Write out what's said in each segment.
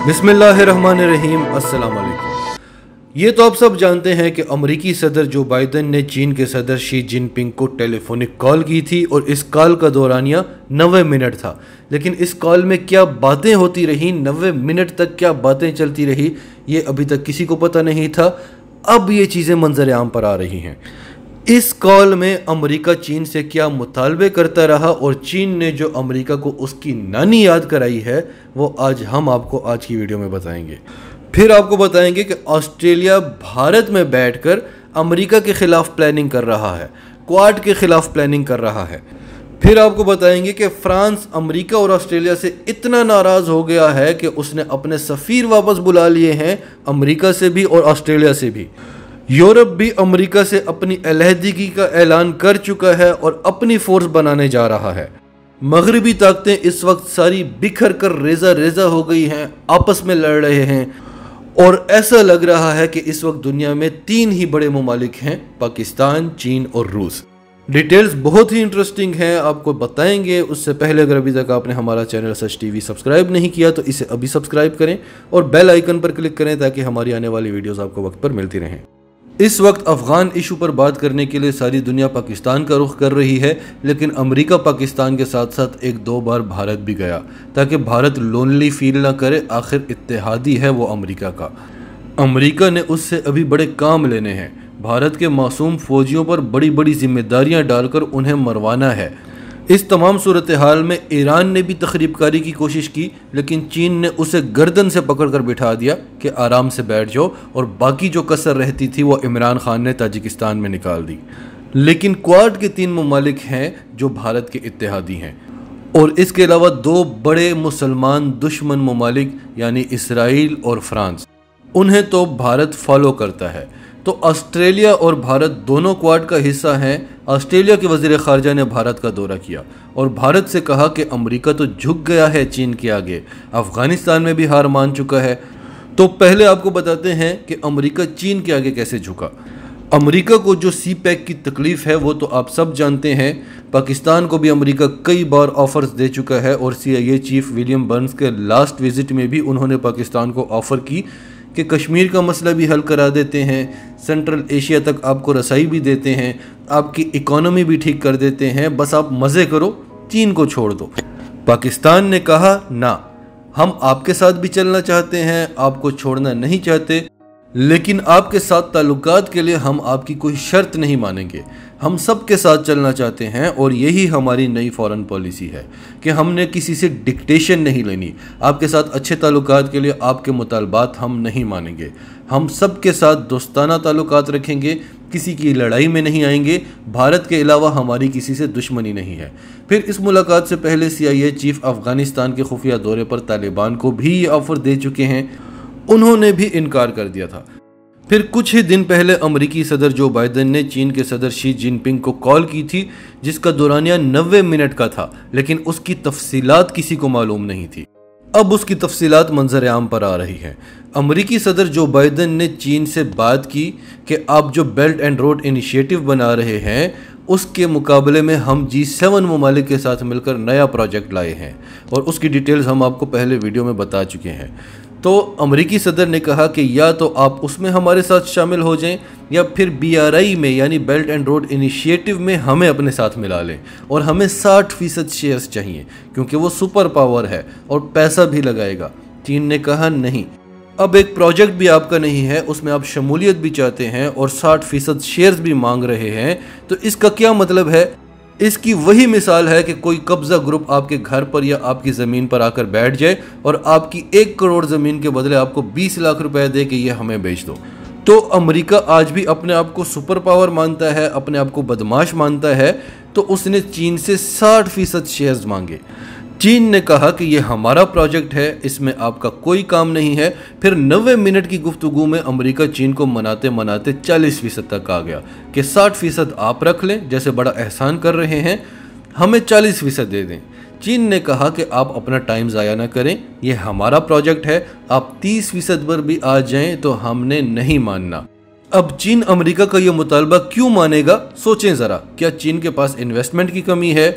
अस्सलाम वालेकुम ये तो आप सब जानते हैं कि अमरीकी सदर जो बाइडन ने चीन के सदर शी जिनपिंग को टेलीफोनिक कॉल की थी और इस कॉल का दौरानिया नबे मिनट था लेकिन इस कॉल में क्या बातें होती रहीं नबे मिनट तक क्या बातें चलती रही ये अभी तक किसी को पता नहीं था अब ये चीज़ें मंजर आम पर आ रही हैं इस कॉल में अमेरिका चीन से क्या मुतालबे करता रहा और चीन ने जो अमेरिका को उसकी नानी याद कराई है वो आज हम आपको आज की वीडियो में बताएंगे फिर आपको बताएंगे कि ऑस्ट्रेलिया भारत में बैठकर अमेरिका के ख़िलाफ़ प्लानिंग कर रहा है क्वाड के ख़िलाफ़ प्लानिंग कर रहा है फिर आपको बताएंगे कि फ्रांस अमेरिका और ऑस्ट्रेलिया से इतना नाराज़ हो गया है कि उसने अपने सफ़ीर वापस बुला लिए हैं अमेरिका से भी और ऑस्ट्रेलिया से भी यूरोप भी अमेरिका से अपनी अलहदगी का ऐलान कर चुका है और अपनी फोर्स बनाने जा रहा है मगरबी ताकतें इस वक्त सारी बिखर कर रेजा रेजा हो गई हैं आपस में लड़ रहे हैं और ऐसा लग रहा है कि इस वक्त दुनिया में तीन ही बड़े ममालिक हैं पाकिस्तान चीन और रूस डिटेल्स बहुत ही इंटरेस्टिंग हैं आपको बताएंगे उससे पहले अगर अभी तक आपने हमारा चैनल सच टीवी सब्सक्राइब नहीं किया तो इसे अभी सब्सक्राइब करें और बेल आइकन पर क्लिक करें ताकि हमारी आने वाली वीडियोस आपको वक्त पर मिलती रहें इस वक्त अफगान इशू पर बात करने के लिए सारी दुनिया पाकिस्तान का रुख कर रही है लेकिन अमेरिका पाकिस्तान के साथ साथ एक दो बार भारत भी गया ताकि भारत लोनली फील ना करे आखिर इतिहादी है वो अमेरिका का अमेरिका ने उससे अभी बड़े काम लेने हैं भारत के मासूम फौजियों पर बड़ी बड़ी जिम्मेदारियां डालकर उन्हें मरवाना है इस तमाम सूरत हाल में ईरान ने भी तखरीबकारी की कोशिश की लेकिन चीन ने उसे गर्दन से पकड़ कर बिठा दिया कि आराम से बैठ जाओ और बाकी जो कसर रहती थी वो इमरान खान ने ताजिकिस्तान में निकाल दी लेकिन क्वाड के तीन ममालिक हैं जो भारत के इतिहादी हैं और इसके अलावा दो बड़े मुसलमान दुश्मन ममालिक यानी इसराइल और फ्रांस उन्हें तो भारत फॉलो करता है तो ऑस्ट्रेलिया और भारत दोनों क्वाड का हिस्सा हैं ऑस्ट्रेलिया के वजीर खारजा ने भारत का दौरा किया और भारत से कहा कि अमेरिका तो झुक गया है चीन के आगे अफगानिस्तान में भी हार मान चुका है तो पहले आपको बताते हैं कि अमेरिका चीन के आगे कैसे झुका अमेरिका को जो सी पैक e की तकलीफ़ है वो तो आप सब जानते हैं पाकिस्तान को भी अमेरिका कई बार ऑफ़र्स दे चुका है और सी चीफ विलियम बर्न्स के लास्ट विज़िट में भी उन्होंने पाकिस्तान को ऑफ़र की कि कश्मीर का मसला भी हल करा देते हैं सेंट्रल एशिया तक आपको रसाई भी देते हैं आपकी इकोनॉमी भी ठीक कर देते हैं बस आप मज़े करो चीन को छोड़ दो पाकिस्तान ने कहा ना हम आपके साथ भी चलना चाहते हैं आपको छोड़ना नहीं चाहते लेकिन आपके साथ ताल्लुकात के लिए हम आपकी कोई शर्त नहीं मानेंगे हम सब के साथ चलना चाहते हैं और यही हमारी नई फॉरेन पॉलिसी है कि हमने किसी से डिक्टेशन नहीं लेनी आपके साथ अच्छे ताल्लुकात के लिए आपके मुतालबात हम नहीं मानेंगे हम सब के साथ दोस्ताना ताल्लुकात रखेंगे किसी की लड़ाई में नहीं आएंगे भारत के अलावा हमारी किसी से दुश्मनी नहीं है फिर इस मुलाकात से पहले सी चीफ अफ़गानिस्तान के खुफिया दौरे पर तालिबान को भी ये ऑफ़र दे चुके हैं उन्होंने भी इनकार कर दिया था फिर कुछ ही दिन पहले अमरीकी सदर जो बाइडेन ने चीन के सदर शी जिनपिंग को कॉल की थी जिसका दौरानिया नब्बे मिनट का था लेकिन उसकी तफसीलात किसी को मालूम नहीं थी अब उसकी तफसीलात मंजर आम पर आ रही हैं अमरीकी सदर जो बाइडेन ने चीन से बात की कि आप जो बेल्ट एंड रोड इनिशिएटिव बना रहे हैं उसके मुकाबले में हम जी सेवन ममालिक के साथ मिलकर नया प्रोजेक्ट लाए हैं और उसकी डिटेल्स हम आपको पहले वीडियो में बता चुके हैं तो अमरीकी सदर ने कहा कि या तो आप उसमें हमारे साथ शामिल हो जाएं या फिर बीआरआई में यानी बेल्ट एंड रोड इनिशिएटिव में हमें अपने साथ मिला लें और हमें 60 फीसद शेयर्स चाहिए क्योंकि वो सुपर पावर है और पैसा भी लगाएगा चीन ने कहा नहीं अब एक प्रोजेक्ट भी आपका नहीं है उसमें आप शमूलियत भी चाहते हैं और 60 फीसद शेयर्स भी मांग रहे हैं तो इसका क्या मतलब है इसकी वही मिसाल है कि कोई कब्ज़ा ग्रुप आपके घर पर या आपकी ज़मीन पर आकर बैठ जाए और आपकी एक करोड़ ज़मीन के बदले आपको बीस लाख रुपए दे के ये हमें बेच दो तो अमेरिका आज भी अपने आप को सुपर पावर मानता है अपने आप को बदमाश मानता है तो उसने चीन से साठ फीसद शेयर्स मांगे चीन ने कहा कि यह हमारा प्रोजेक्ट है इसमें आपका कोई काम नहीं है फिर नबे मिनट की गुफ्तु में अमेरिका चीन को मनाते मनाते चालीस फीसद तक आ गया कि साठ फीसद आप रख लें जैसे बड़ा एहसान कर रहे हैं हमें चालीस फीसद दे दें चीन ने कहा कि आप अपना टाइम ज़ाया ना करें यह हमारा प्रोजेक्ट है आप तीस फीसद पर भी आ जाएं तो हमने नहीं मानना अब चीन अमेरिका का यह मुतालबा क्यों मानेगा सोचें ज़रा क्या चीन के पास इन्वेस्टमेंट की कमी है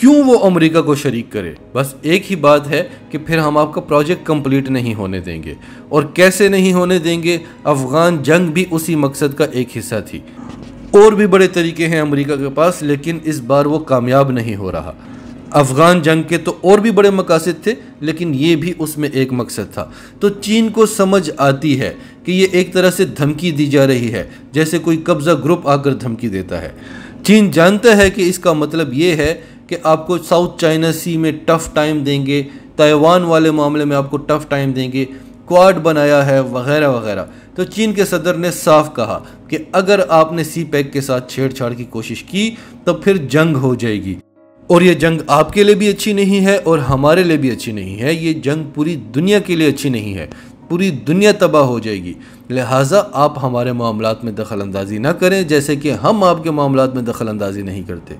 क्यों वो अमेरिका को शरीक करे बस एक ही बात है कि फिर हम आपका प्रोजेक्ट कंप्लीट नहीं होने देंगे और कैसे नहीं होने देंगे अफगान जंग भी उसी मकसद का एक हिस्सा थी और भी बड़े तरीके हैं अमेरिका के पास लेकिन इस बार वो कामयाब नहीं हो रहा अफगान जंग के तो और भी बड़े मकासद थे लेकिन ये भी उसमें एक मकसद था तो चीन को समझ आती है कि ये एक तरह से धमकी दी जा रही है जैसे कोई कब्ज़ा ग्रुप आकर धमकी देता है चीन जानता है कि इसका मतलब ये है कि आपको साउथ चाइना सी में टफ़ टाइम देंगे ताइवान वाले मामले में आपको टफ़ टाइम देंगे क्वाड बनाया है वगैरह वगैरह तो चीन के सदर ने साफ कहा कि अगर आपने सी पैक के साथ छेड़छाड़ की कोशिश की तो फिर जंग हो जाएगी और ये जंग आपके लिए भी अच्छी नहीं है और हमारे लिए भी अच्छी नहीं है ये जंग पूरी दुनिया के लिए अच्छी नहीं है पूरी दुनिया तबाह हो जाएगी लिहाजा आप हमारे मामला में दखल अंदाजी ना करें जैसे कि हम आपके मामला में दखल अंदाजी नहीं करते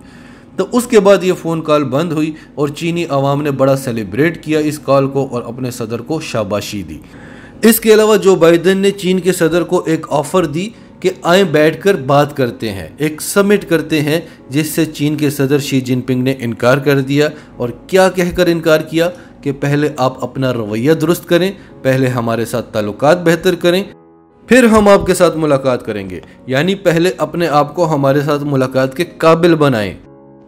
तो उसके बाद ये फ़ोन कॉल बंद हुई और चीनी आवाम ने बड़ा सेलिब्रेट किया इस कॉल को और अपने सदर को शाबाशी दी इसके अलावा जो बाइडन ने चीन के सदर को एक ऑफ़र दी कि आए बैठकर बात करते हैं एक समिट करते हैं जिससे चीन के सदर शी जिनपिंग ने इनकार कर दिया और क्या कहकर इनकार किया कि पहले आप अपना रवैया दुरुस्त करें पहले हमारे साथ ताल्लुक बेहतर करें फिर हम आपके साथ मुलाकात करेंगे यानी पहले अपने आप को हमारे साथ मुलाकात के काबिल बनाएं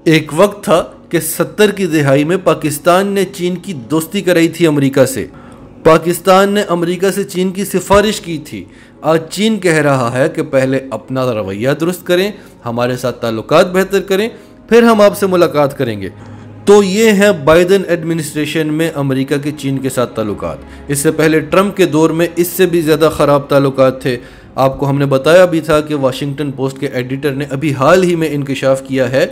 एक वक्त था कि सत्तर की दिहाई में पाकिस्तान ने चीन की दोस्ती कराई थी अमेरिका से पाकिस्तान ने अमेरिका से चीन की सिफारिश की थी आज चीन कह रहा है कि पहले अपना रवैया दुरुस्त करें हमारे साथ ताल्लुक बेहतर करें फिर हम आपसे मुलाकात करेंगे तो ये हैं बाइडन एडमिनिस्ट्रेशन में अमेरिका के चीन के साथ ताल्लुक इससे पहले ट्रंप के दौर में इससे भी ज़्यादा ख़राब ताल्लुक थे आपको हमने बताया भी था कि वाशिंगटन पोस्ट के एडिटर ने अभी हाल ही में इंकशाफ किया है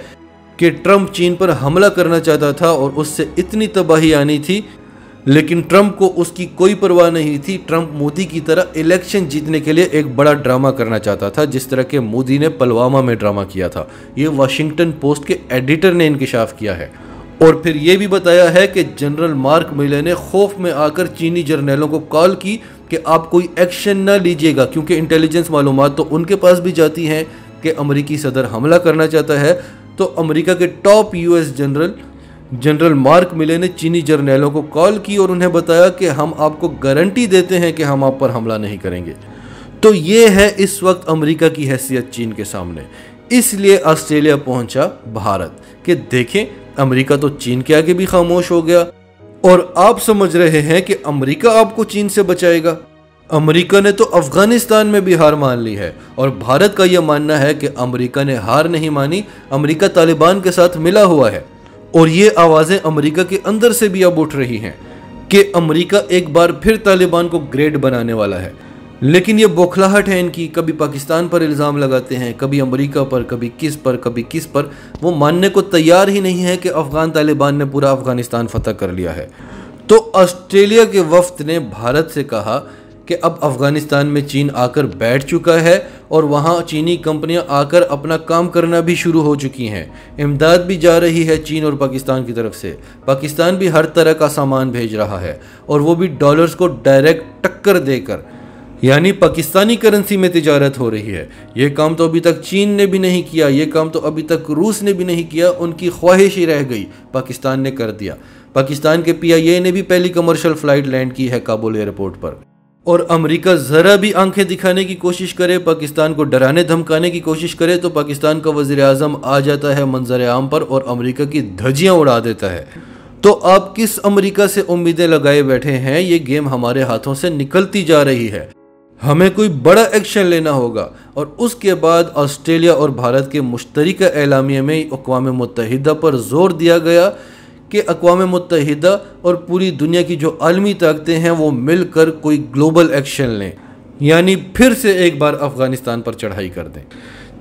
कि ट्रंप चीन पर हमला करना चाहता था और उससे इतनी तबाही आनी थी लेकिन ट्रंप को उसकी कोई परवाह नहीं थी ट्रंप मोदी की तरह इलेक्शन जीतने के लिए एक बड़ा ड्रामा करना चाहता था जिस तरह के मोदी ने पलवामा में ड्रामा किया था ये वाशिंगटन पोस्ट के एडिटर ने इंकशाफ किया है और फिर ये भी बताया है कि जनरल मार्क मिले ने खौफ में आकर चीनी जर्नैलों को कॉल की कि आप कोई एक्शन ना लीजिएगा क्योंकि इंटेलिजेंस मालूम तो उनके पास भी जाती हैं कि अमरीकी सदर हमला करना चाहता है तो अमेरिका के top US general general Mark Milley ने चीनी जर्नैलों को कॉल की और उन्हें बताया कि हम आपको गारंटी देते हैं कि हम आप पर हमला नहीं करेंगे तो ये है इस वक्त अमेरिका की हैसियत चीन के सामने इसलिए ऑस्ट्रेलिया पहुंचा भारत कि देखें अमेरिका तो चीन के आगे भी खामोश हो गया और आप समझ रहे हैं कि अमेरिका आपको चीन से बचाएगा अमेरिका ने तो अफगानिस्तान में भी हार मान ली है और भारत का यह मानना है कि अमेरिका ने हार नहीं मानी अमेरिका तालिबान के साथ मिला हुआ है और ये आवाज़ें अमेरिका के अंदर से भी अब उठ रही हैं कि अमेरिका एक बार फिर तालिबान को ग्रेट बनाने वाला है लेकिन ये बौखलाहट है इनकी कभी पाकिस्तान पर इल्ज़ाम लगाते हैं कभी अमेरिका पर कभी किस पर कभी किस पर वो मानने को तैयार ही नहीं है कि अफ़गान तालिबान ने पूरा अफ़गानिस्तान फतह कर लिया है तो ऑस्ट्रेलिया के वफ्त ने भारत से कहा कि अब अफ़गानिस्तान में चीन आकर बैठ चुका है और वहाँ चीनी कंपनियाँ आकर अपना काम करना भी शुरू हो चुकी हैं इमदाद भी जा रही है चीन और पाकिस्तान की तरफ से पाकिस्तान भी हर तरह का सामान भेज रहा है और वो भी डॉलर्स को डायरेक्ट टक्कर देकर यानी पाकिस्तानी करेंसी में तजारत हो रही है ये काम तो अभी तक चीन ने भी नहीं किया ये काम तो अभी तक रूस ने भी नहीं किया उनकी ख्वाहिश ही रह गई पाकिस्तान ने कर दिया पाकिस्तान के पीआईए ने भी पहली कमर्शियल फ़्लाइट लैंड की है काबुल एयरपोर्ट पर और अमेरिका ज़रा भी आंखें दिखाने की कोशिश करे पाकिस्तान को डराने धमकाने की कोशिश करे तो पाकिस्तान का वज़ी अजम आ जाता है मंजर आम पर और अमेरिका की धजियाँ उड़ा देता है तो आप किस अमेरिका से उम्मीदें लगाए बैठे हैं ये गेम हमारे हाथों से निकलती जा रही है हमें कोई बड़ा एक्शन लेना होगा और उसके बाद ऑस्ट्रेलिया और भारत के मुश्तरक एलामिया में अकवा मुतहदा पर जोर दिया गया कि अकवा मुतहदा और पूरी दुनिया की जो आलमी ताकतें हैं वो मिलकर कोई ग्लोबल एक्शन लें यानी फिर से एक बार अफ़गानिस्तान पर चढ़ाई कर दें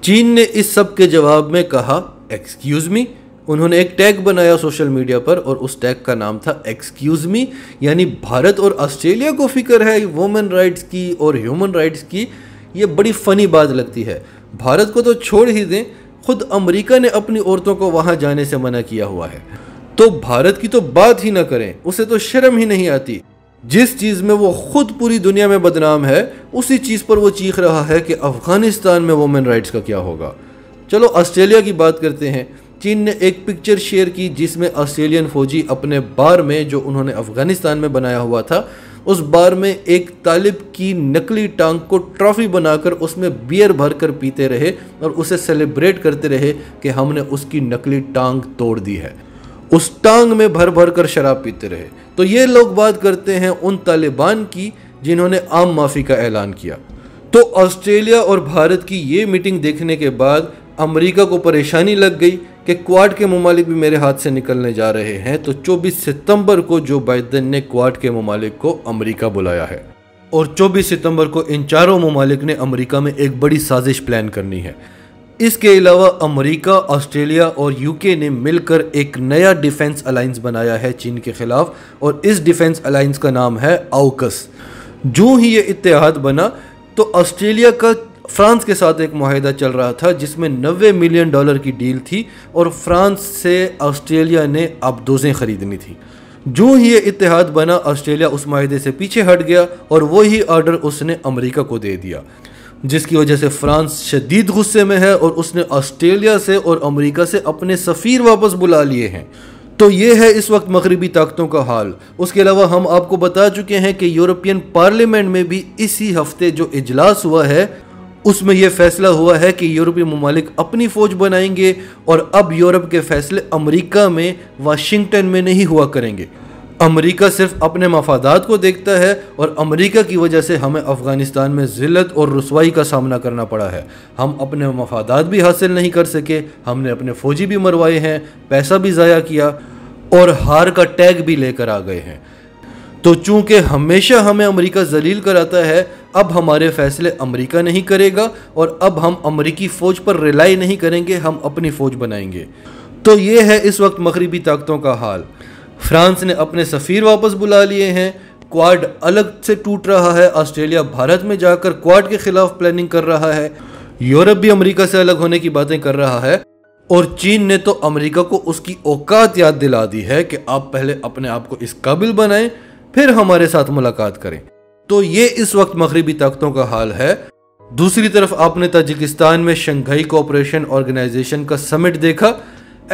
चीन ने इस सब के जवाब में कहा एक्सक्यूज़ मी उन्होंने एक टैग बनाया सोशल मीडिया पर और उस टैग का नाम था एक्सक्यूज मी यानी भारत और ऑस्ट्रेलिया को फिक्र है वुमेन राइट्स की और ह्यूमन राइट्स की ये बड़ी फ़नी बात लगती है भारत को तो छोड़ ही दें खुद अमेरिका ने अपनी औरतों को वहाँ जाने से मना किया हुआ है तो भारत की तो बात ही ना करें उसे तो शर्म ही नहीं आती जिस चीज़ में वो खुद पूरी दुनिया में बदनाम है उसी चीज़ पर वो चीख रहा है कि अफ़गानिस्तान में वुमेन राइट्स का क्या होगा चलो ऑस्ट्रेलिया की बात करते हैं चीन ने एक पिक्चर शेयर की जिसमें ऑस्ट्रेलियन फौजी अपने बार में जो उन्होंने अफ़गानिस्तान में बनाया हुआ था उस बार में एक तालिब की नकली टांग को ट्रॉफी बनाकर उसमें बियर भर कर पीते रहे और उसे सेलिब्रेट करते रहे कि हमने उसकी नकली टांग तोड़ दी है उस टांग में भर भर कर शराब पीते रहे तो ये लोग बात करते हैं उन तालिबान की जिन्होंने आम माफ़ी का ऐलान किया तो ऑस्ट्रेलिया और भारत की ये मीटिंग देखने के बाद अमेरिका को परेशानी लग गई कि क्वाड के ममालिक भी मेरे हाथ से निकलने जा रहे हैं तो 24 सितंबर को जो बाइडन ने क्वाड के ममालिक को अमेरिका बुलाया है और 24 सितंबर को इन चारों ममालिक ने अमेरिका में एक बड़ी साजिश प्लान करनी है इसके अलावा अमेरिका, ऑस्ट्रेलिया और यूके ने मिलकर एक नया डिफेंस अलाइंस बनाया है चीन के ख़िलाफ़ और इस डिफेंस अलाइंस का नाम है आउकस जो ही ये इतिहाद बना तो ऑस्ट्रेलिया का फ्रांस के साथ एक माहिदा चल रहा था जिसमें 90 मिलियन डॉलर की डील थी और फ्रांस से ऑस्ट्रेलिया ने आबदोज़ें ख़रीदनी थी जो ही ये इतिहाद बना ऑस्ट्रेलिया उस माहे से पीछे हट गया और वही ऑर्डर उसने अमेरिका को दे दिया जिसकी वजह से फ्रांस शदीद गुस्से में है और उसने ऑस्ट्रेलिया से और अमेरिका से अपने सफ़ीर वापस बुला लिए हैं तो ये है इस वक्त मगरबी ताकतों का हाल उसके अलावा हम आपको बता चुके हैं कि यूरोपियन पार्लियामेंट में भी इसी हफ्ते जो इजलास हुआ है उसमें यह फैसला हुआ है कि यूरोपीय ममालिक अपनी फ़ौज बनाएंगे और अब यूरोप के फैसले अमेरिका में वाशिंगटन में नहीं हुआ करेंगे अमेरिका सिर्फ अपने मफादात को देखता है और अमेरिका की वजह से हमें अफ़गानिस्तान में ज़िलत और रसवाई का सामना करना पड़ा है हम अपने मफादात भी हासिल नहीं कर सके हमने अपने फ़ौजी भी मरवाए हैं पैसा भी ज़ाया किया और हार का टैग भी लेकर आ गए हैं तो चूंकि हमेशा हमें अमेरिका जलील कराता है अब हमारे फैसले अमेरिका नहीं करेगा और अब हम अमेरिकी फ़ौज पर रिलाई नहीं करेंगे हम अपनी फ़ौज बनाएंगे तो ये है इस वक्त मगरबी ताकतों का हाल फ्रांस ने अपने सफ़ीर वापस बुला लिए हैं क्वाड अलग से टूट रहा है ऑस्ट्रेलिया भारत में जाकर क्वाड के खिलाफ प्लानिंग कर रहा है यूरोप भी अमेरिका से अलग होने की बातें कर रहा है और चीन ने तो अमेरिका को उसकी औकात याद दिला दी है कि आप पहले अपने आप को इस काबिल बनाएं फिर हमारे साथ मुलाकात करें तो ये इस वक्त मगरबी ताकतों का हाल है दूसरी तरफ आपने ताजिकिस्तान में शंघाई कोऑपरेशन ऑर्गेनाइजेशन का समिट देखा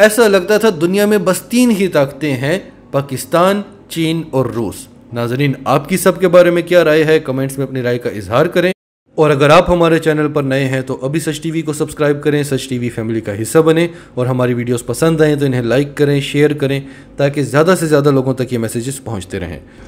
ऐसा लगता था दुनिया में बस तीन ही ताकतें हैं पाकिस्तान चीन और रूस नाजरीन आपकी सब के बारे में क्या राय है कमेंट्स में अपनी राय का इजहार करें और अगर आप हमारे चैनल पर नए हैं तो अभी सच टीवी को सब्सक्राइब करें सच टीवी फैमिली का हिस्सा बने और हमारी वीडियोस पसंद आएँ तो इन्हें लाइक करें शेयर करें ताकि ज़्यादा से ज़्यादा लोगों तक ये मैसेजेस पहुँचते रहें